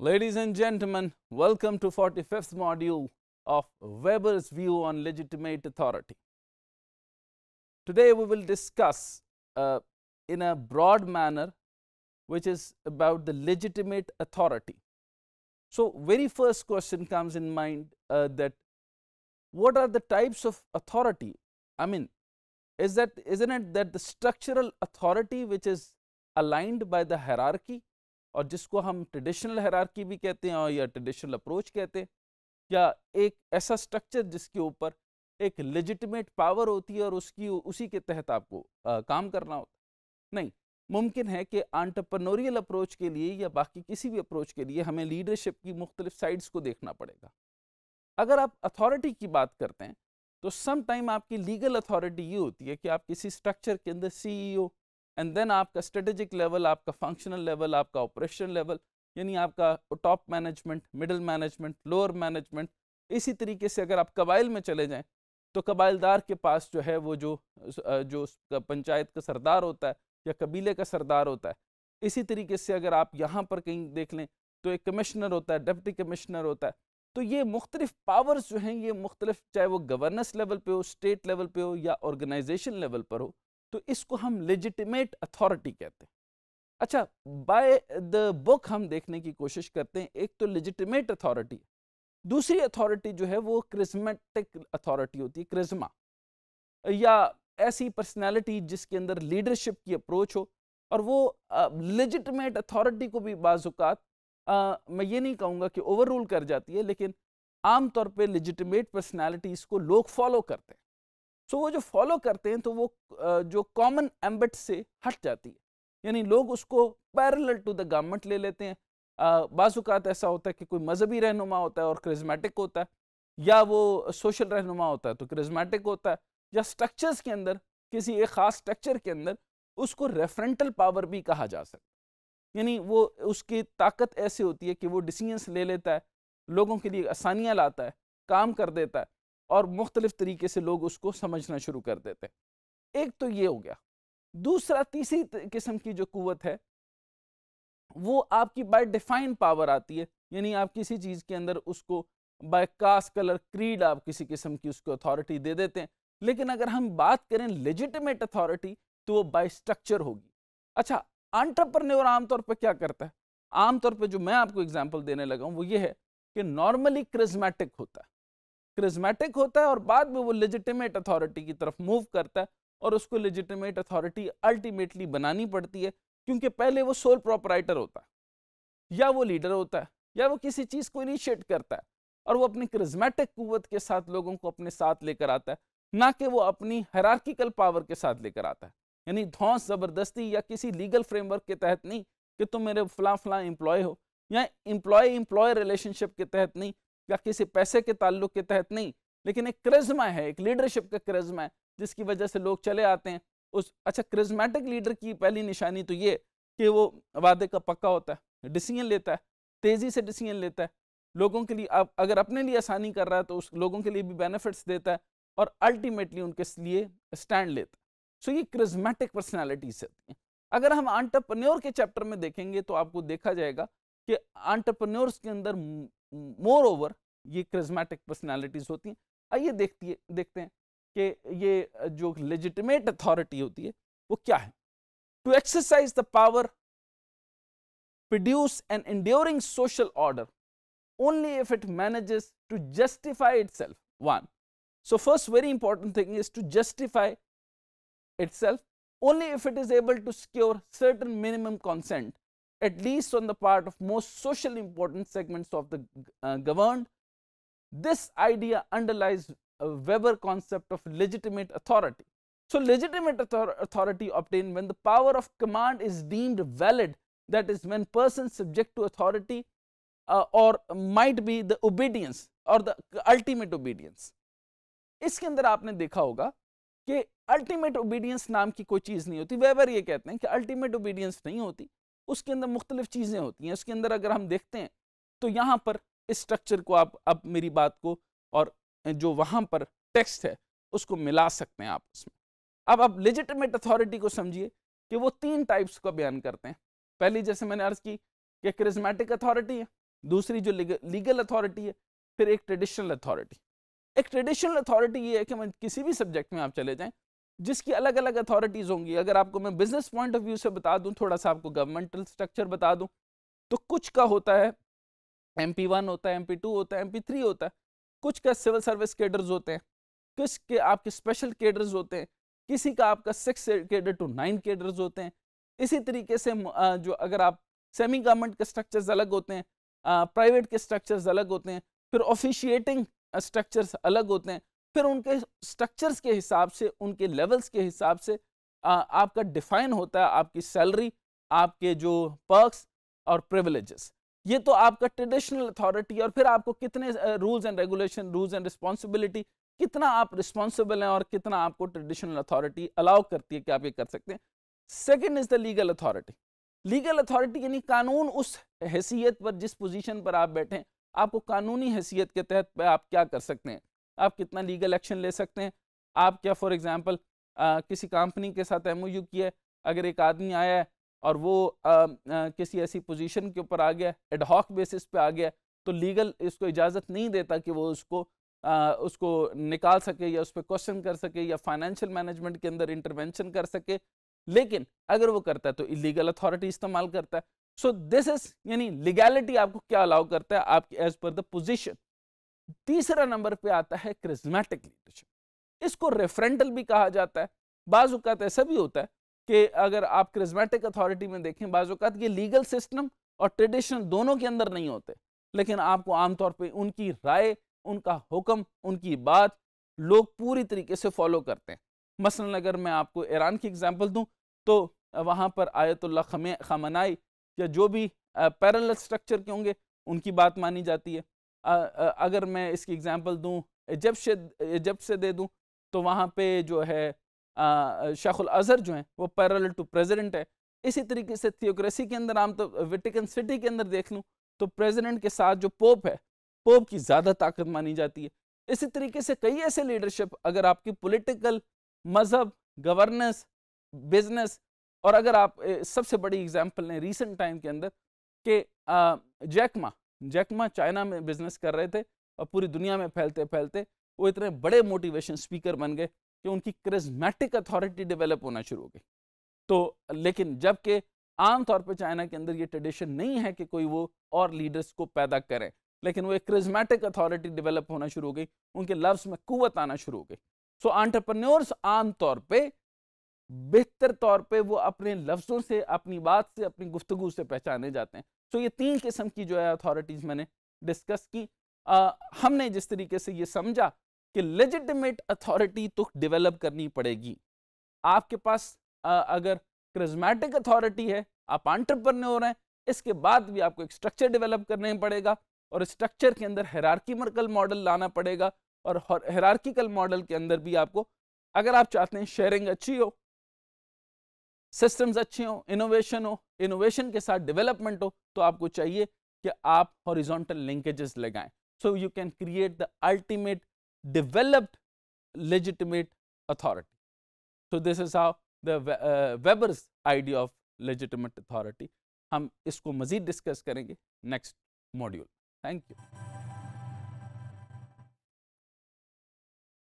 Ladies and gentlemen, welcome to 45th module of Weber's view on legitimate authority. Today we will discuss uh, in a broad manner which is about the legitimate authority. So, very first question comes in mind uh, that what are the types of authority? I mean, is that isn't it that the structural authority which is aligned by the hierarchy और जिसको हम traditional hierarchy भी कहते हैं और या traditional approach कहते हैं या एक ऐसा स्ट्रक्चर जिसके ऊपर एक लेजिटिमेट पावर होती है और उसकी उसी के तहत आपको आ, काम करना होता नहीं मुमकिन है कि आंटरप्रनोरियल अप्रोच के लिए या बाकी किसी भी अप्रोच के लिए हमें लीडरशिप की मुख्तलिफ साइड्स को देखना पड़ेगा अगर आप अथॉरिटी की बात करते हैं तो सम टाइम आपकी लीगल अथॉरिटी ये होती है कि आप किसी स्ट्रक्चर के अंदर सीईओ एंड देन आपका स्ट्रेटेजिक लेवल आपका फंक्शनल लेवल आपका ऑपरेशन लेवल यानी आपका top management middle management lower management इसी तरीके से अगर आप कबाइल में चले जाएं तो कबाइलदार के पास जो है वो जो जो पंचायत का सरदार होता है या कबीले का सरदार होता है इसी तरीके से अगर आप यहाँ पर कहीं देख लें तो एक कमिश्नर होता है डिप्टी कमिश्नर होता है तो ये मुख्तलिफ पावर्स जो हैं ये मुख्तलिफ चाहे वो गवर्नेंस लेवल पे हो स्टेट लेवल पे हो या ऑर्गेनाइजेशन लेवल पर हो तो इसको हम लेजिटिमेट अथॉरिटी कहते हैं अच्छा बाय द बुक हम देखने की कोशिश करते हैं एक तो लेजिटिमेट अथॉरिटी दूसरी अथॉरिटी जो है वो क्रिजमेटिक अथॉरिटी होती है क्रिज्मा या ऐसी पर्सनैलिटी जिसके अंदर लीडरशिप की अप्रोच हो और वो लेजिटमेट uh, अथॉरिटी को भी बाजुकात uh, मैं ये नहीं कहूँगा कि ओवर रूल कर जाती है लेकिन आमतौर पर लेजिटमेट पर्सनैलिटीज़ को लोग फॉलो करते हैं सो तो वो जो फॉलो करते हैं तो वो जो कॉमन एम्बिट से हट जाती है यानी लोग उसको पैरल टू द गवर्नमेंट ले लेते हैं बाज़ात ऐसा होता है कि कोई मजहबी रहनुमा होता है और क्रिजमेटिक होता है या वो सोशल रहनुमा होता है तो क्रिजमेटिक होता है या स्ट्रक्चर्स के अंदर किसी एक ख़ास स्ट्रक्चर के अंदर उसको रेफरेंटल पावर भी कहा जा सकता है यानी वो उसकी ताकत ऐसी होती है कि वो डिसीजंस ले लेता है लोगों के लिए आसानियाँ लाता है काम कर देता है और मुख्तलिफ तरीके से लोग उसको समझना शुरू कर देते हैं एक तो ये हो गया दूसरा तीसरी किस्म की जो कुत है वो आपकी बाय डिफाइन पावर आती है यानी आप किसी चीज़ के अंदर उसको बाय कास्ट कलर क्रीड आप किसी किस्म की उसको अथॉरिटी दे देते हैं लेकिन अगर हम बात करें लेजिटिमेट अथॉरिटी तो वो बाय स्ट्रक्चर होगी अच्छा आंट्रप्रन्योर आमतौर पर क्या करता है आमतौर पर जो मैं आपको एग्जाम्पल देने लगा हूँ वो ये है कि नॉर्मली क्रिजमेटिक होता है क्रिजमेटिक होता है और बाद में वो लेजिटिमेट अथॉरिटी की तरफ मूव करता है और उसको लेजिटिमेट अथॉरिटी अल्टीमेटली बनानी पड़ती है क्योंकि पहले वो सोल प्रोपराइटर होता है या वो लीडर होता है या वो किसी चीज़ को इनिशिएट करता है और वो अपनी क्रिजमेटिक कुत के साथ लोगों को अपने साथ लेकर आता है ना कि वो अपनी हरार्किकल पावर के साथ लेकर आता है यानी धौस ज़बरदस्ती या किसी लीगल फ्रेमवर्क के तहत नहीं कि तुम मेरे फला फला एम्प्लॉय हो या एम्प्लॉय एम्प्लॉय रिलेशनशिप के तहत नहीं या किसी पैसे के ताल्लुक के तहत नहीं लेकिन एक क्रिज्मा है एक लीडरशिप का क्रिज्मा है जिसकी वजह से लोग चले आते हैं उस अच्छा क्रिज्मेटिक लीडर की पहली निशानी तो ये कि वो वादे का पक्का होता है डिसीजन लेता है तेज़ी से डिसीजन लेता है लोगों के लिए आप अगर अपने लिए आसानी कर रहा है तो उस लोगों के लिए भी बेनिफिट्स देता है और अल्टीमेटली उनके लिए स्टैंड लेता है सो ये क्रिज्मेटिक पर्सनैलिटीज से होती हैं अगर हम आंटरप्रन्योर के चैप्टर में देखेंगे तो आपको देखा जाएगा कि आंटरप्रन्योर्स के अंदर मोर ओवर ये क्रिजमेटिक पर्सनैलिटीज होती हैं आइए देखती है देखते हैं कि ये जो लेजिटिमेट अथॉरिटी होती है वो क्या है to exercise the power produce an enduring social order only if it manages to justify itself one so first very important thing is to justify itself only if it is able to secure certain minimum consent at least on the part of most socially important segments of the uh, governed. This idea underlies Weber concept of legitimate authority. So, legitimate author authority obtained when the power of command is deemed valid that is when persons subject to authority uh, or might be the obedience or the ultimate obedience. इसके अंदर आपने देखा होगा कि ultimate obedience नाम की कोई चीज़ नहीं होती Weber ये कहते हैं कि अल्टीमेट ओबीडियंस नहीं उसके अंदर मुख्तलिफ चीज़ें होती हैं उसके अंदर अगर हम देखते हैं तो यहाँ पर इस स्ट्रक्चर को आप अब मेरी बात को और जो वहाँ पर टेक्स्ट है उसको मिला सकते हैं आप उसमें अब आप लेजिटमेट अथॉरिटी को समझिए कि वो तीन टाइप्स का बयान करते हैं पहली जैसे मैंने अर्ज़ की कि क्रिजमेटिक अथॉरिटी है दूसरी जो लीगल अथॉरिटी है फिर एक ट्रेडिशनल अथॉरिटी एक ट्रेडिशनल अथॉरिटी ये है कि किसी भी सब्जेक्ट में आप चले जाएं जिसकी अलग अलग अथॉरिटीज़ होंगी अगर आपको मैं बिज़नेस पॉइंट ऑफ व्यू से बता दूं थोड़ा सा आपको गवर्नमेंटल स्ट्रक्चर बता दूं तो कुछ का होता है एम पी वन होता है एम पी टू होता है एम पी थ्री होता है कुछ का सिविल सर्विस केडर्स होते हैं किस के आपके स्पेशल केडर्स होते हैं किसी का आपका six cadre to nine cadres होते हैं इसी तरीके से जो अगर आप सेमी गवर्नमेंट के स्ट्रक्चर्स अलग होते हैं प्राइवेट के स्ट्रक्चर्स अलग होते हैं फिर ऑफिशिएटिंग स्ट्रक्चर्स अलग होते हैं फिर उनके स्ट्रक्चर्स के हिसाब से उनके लेवल्स के हिसाब से आ, आपका डिफाइन होता है आपकी सैलरी आपके जो पर्क्स और प्रिविलेजेस ये तो आपका ट्रेडिशनल अथॉरिटी और फिर आपको कितने rules and regulation rules and responsibility कितना आप रिस्पॉन्सिबल हैं और कितना आपको ट्रेडिशनल अथॉरिटी अलाउ करती है कि आप ये कर सकते हैं second is the legal authority legal authority यानी कानून उस हैसियत पर जिस पोजीशन पर आप बैठे आपको कानूनी हैसियत के तहत आप क्या कर सकते हैं आप कितना लीगल एक्शन ले सकते हैं आप क्या फॉर एग्ज़ाम्पल किसी कंपनी के साथ एम ओ किया अगर एक आदमी आया है और वो आ, आ, किसी ऐसी पोजीशन के ऊपर आ गया एडहॉक बेसिस पे आ गया तो लीगल इसको इजाज़त नहीं देता कि वो उसको आ, उसको निकाल सके या उस पर क्वेश्चन कर सके या फाइनेंशियल मैनेजमेंट के अंदर इंटरवेंशन कर सके लेकिन अगर वो करता है तो इलीगल अथॉरिटी इस्तेमाल करता है सो दिस इज यानी लीगैलिटी आपको क्या अलाउ करता है आपकी एज पर द पोजिशन तीसरा नंबर पे आता है क्रिजमेटिक लीडरशिप इसको रेफरेंटल भी कहा जाता है बाज़ात ऐसा भी होता है कि अगर आप क्रिजमेटिक अथॉरिटी में देखें बाज़ात ये लीगल सिस्टम और ट्रेडिशनल दोनों के अंदर नहीं होते लेकिन आपको आमतौर पर उनकी राय उनका हुक्म उनकी बात लोग पूरी तरीके से फॉलो करते हैं मसलन अगर मैं आपको ईरान की एग्जाम्पल दूँ तो वहाँ पर आयतुल्ला खमे खमनाई या जो भी पैरल स्ट्रक्चर के होंगे उनकी बात मानी जाती है अगर मैं इसकी एग्ज़ाम्पल दूँ इजप्ट से इजप्ट से दे दूँ तो वहाँ पे जो है शेखुल अज़हर जो हैं वो पैरल टू प्रेसिडेंट है इसी तरीके से थियोक्रेसी के अंदर आम तो वेटिकन सिटी के अंदर देख लूँ तो प्रेजिडेंट के साथ जो पोप है पोप की ज़्यादा ताकत मानी जाती है इसी तरीके से कई ऐसे लीडरशिप अगर आपकी पोलिटिकल मज़हब गवर्नेंस बिजनेस और अगर आप सबसे बड़ी एग्ज़ाम्पल लें रीसेंट टाइम के अंदर कि जैकमा जैकमा चाइना में बिजनेस कर रहे थे और पूरी दुनिया में फैलते फैलते वो इतने बड़े मोटिवेशन स्पीकर बन गए कि उनकी क्रिजमेटिक अथॉरिटी डेवलप होना शुरू हो गई तो लेकिन जबकि आमतौर पर चाइना के अंदर ये ट्रेडिशन नहीं है कि कोई वो और लीडर्स को पैदा करें लेकिन वो एक क्रिजमेटिक अथॉरिटी डेवलप होना शुरू हो गई उनके लफ्स में कुवत आना शुरू हो गई सो so, आमतौर पर बेहतर तौर पे वो अपने लफ्ज़ों से अपनी बात से अपनी गुफ्तु से पहचाने जाते हैं सो ये तीन किस्म की जो है अथॉरिटीज़ मैंने डिस्कस की आ, हमने जिस तरीके से ये समझा कि लेजिटमेट अथॉरिटी तो डेवलप करनी पड़ेगी आपके पास आ, अगर क्रिजमेटिक अथॉरिटी है आप आंट्रप्रनोर हैं इसके बाद भी आपको एक स्ट्रक्चर डेवलप करना पड़ेगा और स्ट्रक्चर के अंदर मरकल मॉडल लाना पड़ेगा और हेरार्किकल मॉडल के अंदर भी आपको अगर आप चाहते हैं शेयरिंग अच्छी हो सिस्टम्स अच्छे हों इनोवेशन हो इनोवेशन के साथ डेवलपमेंट हो तो आपको चाहिए कि आप हॉरिजॉन्टल लिंकेजेस लगाएं so you can create the ultimate developed legitimate authority so this is how the Weber's idea of legitimate authority हम इसको मज़ीद डिस्कस करेंगे नेक्स्ट मॉड्यूल थैंक यू